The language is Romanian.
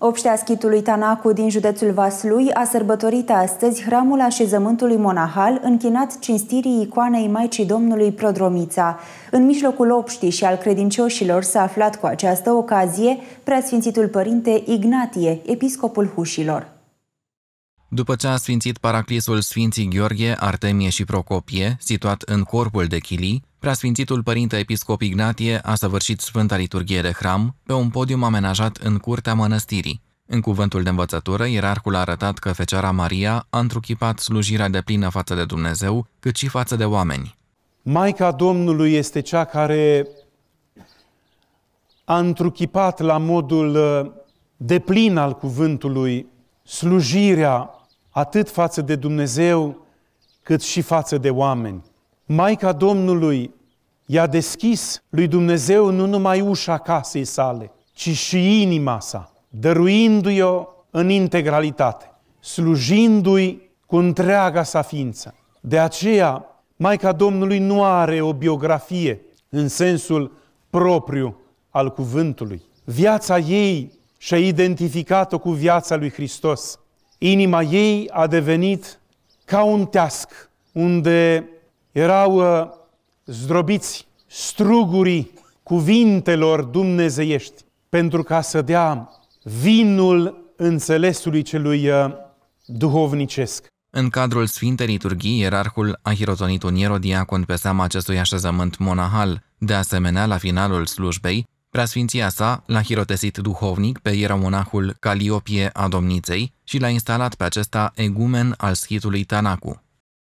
Obștea schitului Tanacu din județul Vaslui a sărbătorit astăzi hramul așezământului monahal închinat cinstirii icoanei Maicii Domnului Prodromița. În mijlocul obștii și al credincioșilor s-a aflat cu această ocazie preasfințitul părinte Ignatie, episcopul Hușilor. După ce a sfințit paraclisul Sfinții Gheorghe, Artemie și Procopie, situat în corpul de chilii, Preasfințitul Părinte Episcop Ignatie a săvârșit Sfânta Liturghie de Hram pe un podium amenajat în curtea mănăstirii. În cuvântul de învățătură, ierarhul a arătat că Fecioara Maria a întruchipat slujirea de plină față de Dumnezeu, cât și față de oameni. Maica Domnului este cea care a întruchipat la modul uh, de plin al cuvântului slujirea atât față de Dumnezeu, cât și față de oameni. Maica Domnului i-a deschis lui Dumnezeu nu numai ușa casei sale, ci și inima sa, dăruindu-i-o în integralitate, slujindu-i cu întreaga sa ființă. De aceea, Maica Domnului nu are o biografie în sensul propriu al cuvântului. Viața ei și-a identificat-o cu viața lui Hristos. Inima ei a devenit ca un teasc, unde erau uh, zdrobiți strugurii cuvintelor dumnezeiești, pentru ca să dea vinul înțelesului celui uh, duhovnicesc. În cadrul Sfintei Liturghii, ierarhul a hirotonit un ierodiacon pe seama acestui așezământ monahal. De asemenea, la finalul slujbei, Preasfinția sa l-a hirotesit duhovnic pe ieromonahul Caliopie a Domniței și l-a instalat pe acesta egumen al schitului Tanacu,